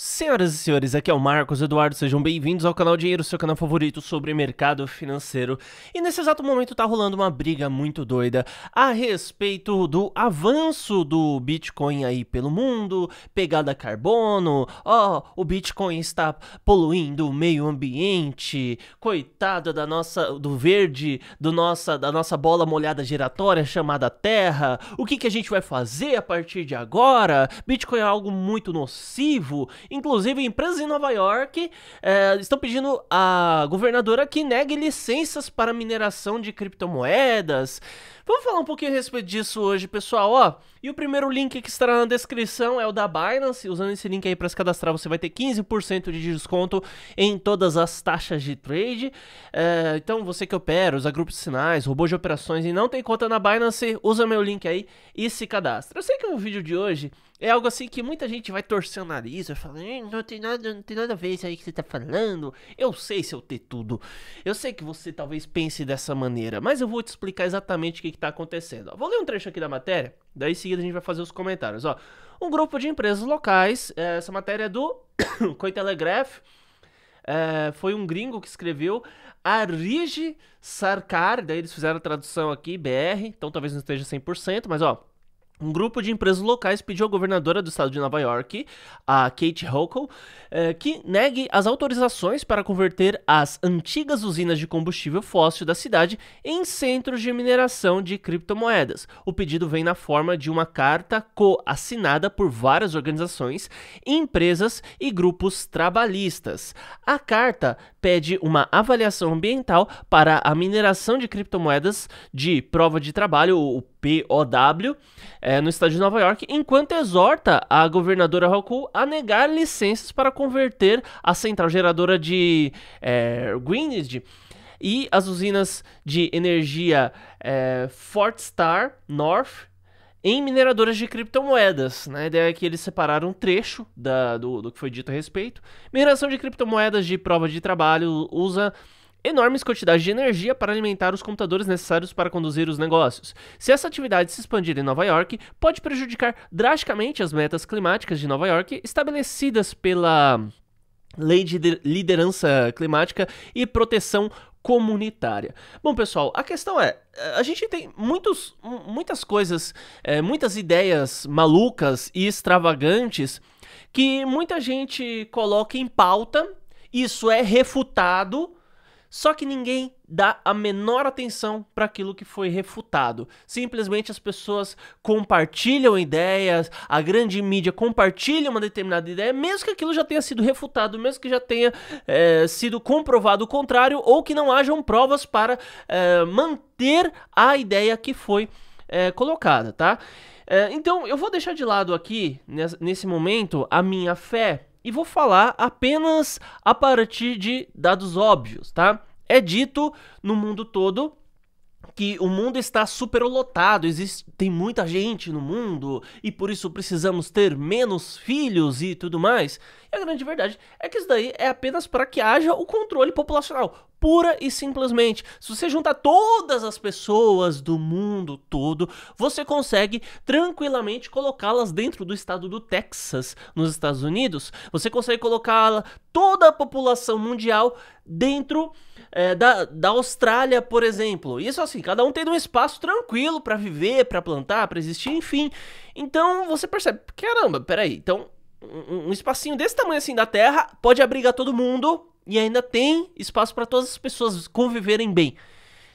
Senhoras e senhores, aqui é o Marcos Eduardo, sejam bem-vindos ao canal Dinheiro, seu canal favorito sobre mercado financeiro. E nesse exato momento tá rolando uma briga muito doida a respeito do avanço do Bitcoin aí pelo mundo, pegada carbono, ó, oh, o Bitcoin está poluindo o meio ambiente, coitada da nossa do verde, do nossa da nossa bola molhada giratória chamada Terra. O que que a gente vai fazer a partir de agora? Bitcoin é algo muito nocivo. Inclusive, empresas em Nova York é, estão pedindo à governadora que negue licenças para mineração de criptomoedas. Vamos falar um pouquinho a respeito disso hoje, pessoal, ó. E o primeiro link que estará na descrição é o da Binance. Usando esse link aí para se cadastrar, você vai ter 15% de desconto em todas as taxas de trade. É, então, você que opera, usa grupos de sinais, robô de operações e não tem conta na Binance, usa meu link aí e se cadastra. Eu sei que o vídeo de hoje é algo assim que muita gente vai torcer o nariz, vai falar, não tem nada, não tem nada a ver isso aí que você tá falando. Eu sei se eu ter tudo. Eu sei que você talvez pense dessa maneira, mas eu vou te explicar exatamente o que, que tá acontecendo. Ó, vou ler um trecho aqui da matéria, daí em seguida a gente vai fazer os comentários. Ó. Um grupo de empresas locais, eh, essa matéria é do Cointelegraph, eh, é, foi um gringo que escreveu Arige Sarkar, daí eles fizeram a tradução aqui, BR, então talvez não esteja 100%, mas ó, um grupo de empresas locais pediu à governadora do estado de Nova York, a Kate Hochul, eh, que negue as autorizações para converter as antigas usinas de combustível fóssil da cidade em centros de mineração de criptomoedas. O pedido vem na forma de uma carta co-assinada por várias organizações, empresas e grupos trabalhistas. A carta pede uma avaliação ambiental para a mineração de criptomoedas de prova de trabalho, o POW, é, no estado de Nova York, enquanto exorta a governadora Hochul a negar licenças para converter a central geradora de é, Greenwich e as usinas de energia é, Fort Star North em mineradoras de criptomoedas. Né? A ideia é que eles separaram um trecho da, do, do que foi dito a respeito. Mineração de criptomoedas de prova de trabalho usa enormes quantidades de energia para alimentar os computadores necessários para conduzir os negócios. Se essa atividade se expandir em Nova York, pode prejudicar drasticamente as metas climáticas de Nova York estabelecidas pela Lei de Liderança Climática e Proteção comunitária. Bom, pessoal, a questão é: eh, a gente tem muitos, muitas coisas, é, muitas ideias malucas e extravagantes que muita gente coloca em pauta, isso é refutado só que ninguém dá a menor atenção para aquilo que foi refutado. Simplesmente as pessoas compartilham ideias, a grande mídia compartilha uma determinada ideia, mesmo que aquilo já tenha sido refutado, mesmo que já tenha é, sido comprovado o contrário, ou que não hajam provas para é, manter a ideia que foi é, colocada, tá? então eu vou deixar de lado aqui, nesse momento, a minha fé e vou falar apenas a partir de dados óbvios, tá? É dito no mundo todo que o mundo está superlotado, existe, tem muita gente no mundo e por isso precisamos ter menos filhos e tudo mais. E é a grande verdade é que isso daí é apenas para que haja o controle populacional pura e simplesmente. Se você juntar todas as pessoas do mundo todo, você consegue tranquilamente colocá-las dentro do estado do Texas, nos Estados Unidos. Você consegue colocá-la toda a população mundial dentro é, da, da Austrália, por exemplo. Isso assim, cada um tendo um espaço tranquilo para viver, para plantar, para existir, enfim. Então você percebe, caramba, peraí, então um, espacinho desse tamanho assim da Terra pode abrigar todo mundo e ainda tem espaço para todas as pessoas conviverem bem.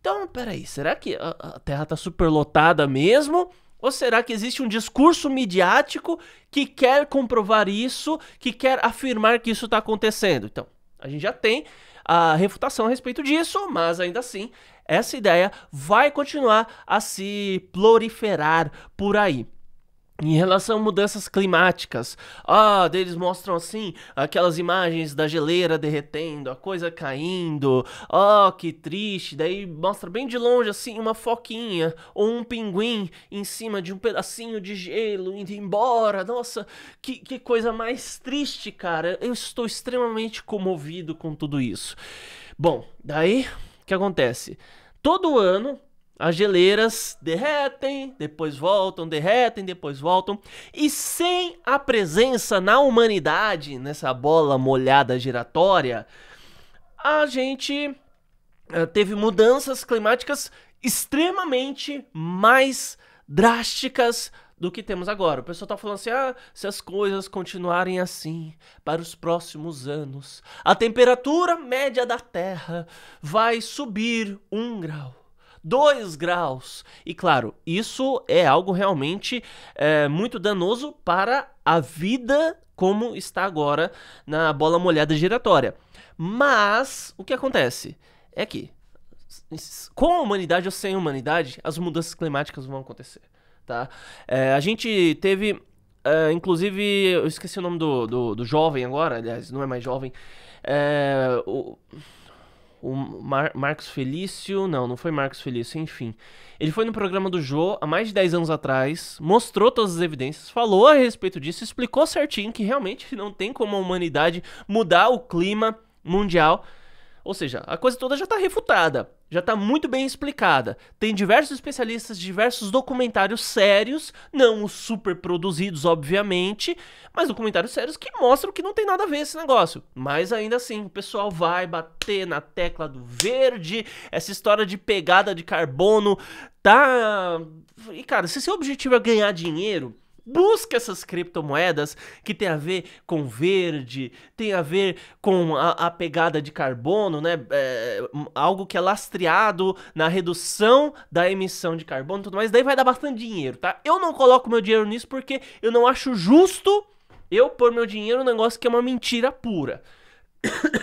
Então, peraí, será que a, a Terra está superlotada mesmo? Ou será que existe um discurso midiático que quer comprovar isso, que quer afirmar que isso está acontecendo? Então, a gente já tem a refutação a respeito disso, mas ainda assim, essa ideia vai continuar a se proliferar por aí. Em relação a mudanças climáticas, ah, eles mostram assim aquelas imagens da geleira derretendo, a coisa caindo, ah, que triste. Daí mostra bem de longe assim uma foquinha ou um pinguim em cima de um pedacinho de gelo indo embora. Nossa, que, que coisa mais triste, cara. Eu estou extremamente comovido com tudo isso. Bom, daí o que acontece? Todo ano as geleiras derretem, depois voltam, derretem, depois voltam. E sem a presença na humanidade, nessa bola molhada giratória, a gente eh, teve mudanças climáticas extremamente mais drásticas do que temos agora. O pessoal está falando assim: ah, se as coisas continuarem assim para os próximos anos, a temperatura média da Terra vai subir um grau. 2 graus. E claro, isso é algo realmente é, muito danoso para a vida como está agora na bola molhada giratória. Mas o que acontece é que com a humanidade ou sem a humanidade, as mudanças climáticas vão acontecer, tá? É, a gente teve, é, inclusive, eu esqueci o nome do, do, do, jovem agora, aliás, não é mais jovem, é, o o Mar Marcos Felício, não, não foi Marcos Felício, enfim. Ele foi no programa do Jô há mais de 10 anos atrás, mostrou todas as evidências, falou a respeito disso, explicou certinho que realmente não tem como a humanidade mudar o clima mundial. Ou seja, a coisa toda já está refutada já está muito bem explicada. Tem diversos especialistas, diversos documentários sérios, não os super produzidos, obviamente, mas documentários sérios que mostram que não tem nada a ver esse negócio. Mas ainda assim, o pessoal vai bater na tecla do verde, essa história de pegada de carbono, tá. E cara, se seu objetivo é ganhar dinheiro busca essas criptomoedas que tem a ver com verde, tem a ver com a, a pegada de carbono, né? É, algo que é lastreado na redução da emissão de carbono e tudo mais. Daí vai dar bastante dinheiro, tá? Eu não coloco meu dinheiro nisso porque eu não acho justo eu pôr meu dinheiro num negócio que é uma mentira pura.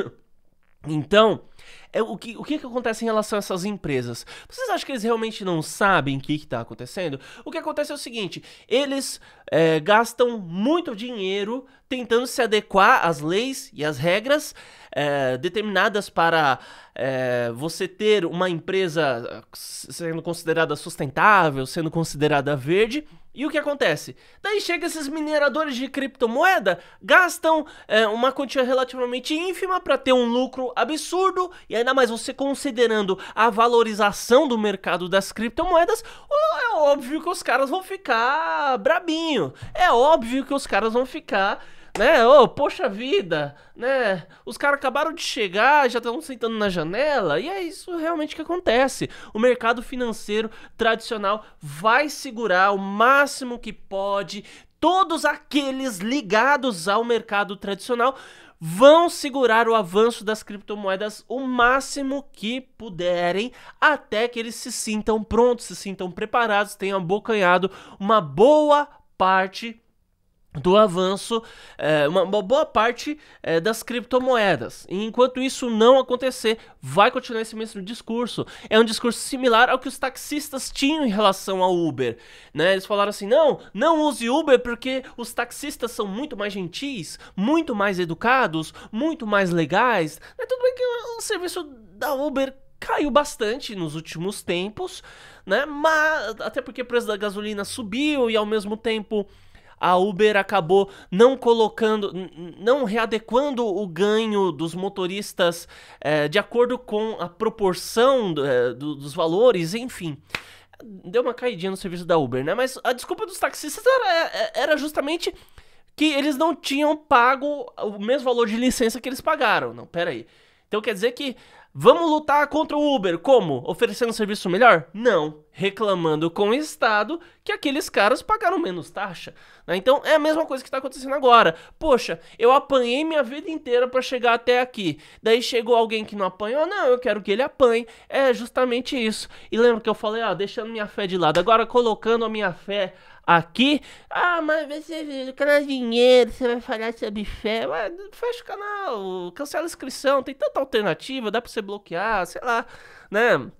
então, é, o, que, o que, é que acontece em relação a essas empresas? Vocês acham que eles realmente não sabem o que está acontecendo? O que acontece é o seguinte: eles é, gastam muito dinheiro tentando se adequar às leis e às regras é, determinadas para é, você ter uma empresa é, sendo considerada sustentável, sendo considerada verde. E o que acontece? Daí chega esses mineradores de criptomoeda, gastam é, uma quantia relativamente ínfima para ter um lucro absurdo, e ainda mais você considerando a valorização do mercado das criptomoedas, é óbvio que os caras vão ficar brabinho. É óbvio que os caras vão ficar né? Oh, poxa vida, né? Os caras acabaram de chegar, já estão sentando na janela, e é isso realmente que acontece. O mercado financeiro tradicional vai segurar o máximo que pode. Todos aqueles ligados ao mercado tradicional vão segurar o avanço das criptomoedas o máximo que puderem até que eles se sintam prontos, se sintam preparados, tenham abocanhado uma boa parte do avanço, é, uma, boa parte é, das criptomoedas. E enquanto isso não acontecer, vai continuar esse mesmo discurso. É um discurso similar ao que os taxistas tinham em relação ao Uber. Né? Eles falaram assim: não, não use Uber porque os taxistas são muito mais gentis, muito mais educados, muito mais legais. É tudo bem que o serviço da Uber caiu bastante nos últimos tempos, né? Mas até porque o preço da gasolina subiu e ao mesmo tempo a Uber acabou não colocando, não readequando o ganho dos motoristas é, de acordo com a proporção é, do, dos valores, enfim. Deu uma caidinha no serviço da Uber, né? Mas a desculpa dos taxistas era, é, é, era justamente que eles não tinham pago o mesmo valor de licença que eles pagaram. Não, peraí. Então quer dizer que Vamos lutar contra o Uber. Como? Oferecendo um serviço melhor? Não. Reclamando com o Estado que aqueles caras pagaram menos taxa. Né? Então é a mesma coisa que está acontecendo agora. Poxa, eu apanhei minha vida inteira para chegar até aqui. Daí chegou alguém que não apanhou. Não, eu quero que ele apanhe. É justamente isso. E lembra que eu falei, ó, deixando minha fé de lado. Agora colocando a minha fé Aqui, ah, mas você canal dinheiro, você vai falar sobre é fé. Ué, fecha o canal, cancela a inscrição, tem tanta alternativa, dá pra você bloquear, sei lá, né?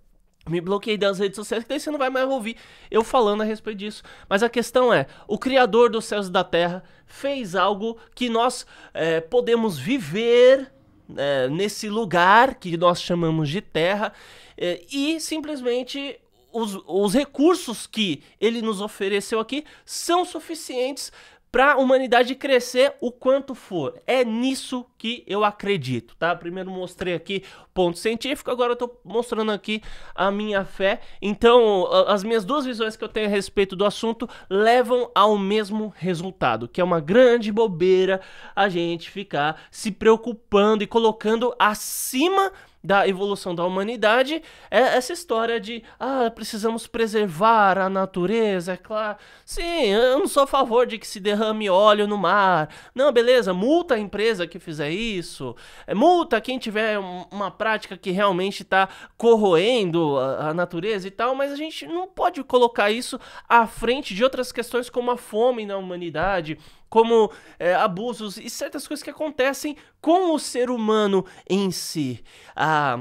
Me bloqueei das redes sociais, que daí você não vai mais ouvir eu falando a respeito disso. Mas a questão é: o Criador dos céus e da terra fez algo que nós é, podemos viver é, nesse lugar que nós chamamos de terra é, e simplesmente os, os recursos que ele nos ofereceu aqui são suficientes para a humanidade crescer o quanto for. É nisso que eu acredito, tá? Primeiro mostrei aqui ponto científico, agora eu tô mostrando aqui a minha fé. Então, as minhas duas visões que eu tenho a respeito do assunto levam ao mesmo resultado, que é uma grande bobeira a gente ficar se preocupando e colocando acima da evolução da humanidade é essa história de ah, precisamos preservar a natureza, é claro. Sim, eu não sou a favor de que se derrame óleo no mar. Não, beleza, multa a empresa que fizer isso. É, multa quem tiver uma prática que realmente está corroendo a, a natureza e tal, mas a gente não pode colocar isso à frente de outras questões como a fome na humanidade, como é, abusos e certas coisas que acontecem com o ser humano em si. A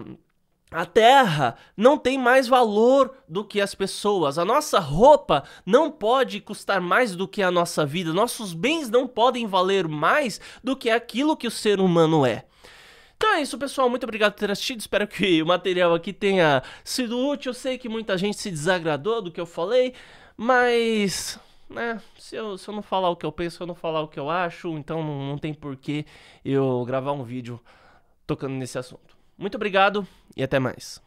a terra não tem mais valor do que as pessoas. A nossa roupa não pode custar mais do que a nossa vida. Nossos bens não podem valer mais do que aquilo que o ser humano é. Então é isso, pessoal. Muito obrigado por ter assistido. Espero que o material aqui tenha sido útil. Eu sei que muita gente se desagradou do que eu falei, mas né, se eu, se eu não falar o que eu penso, se eu não falar o que eu acho, então não, não tem porquê eu gravar um vídeo tocando nesse assunto. Muito obrigado e até mais.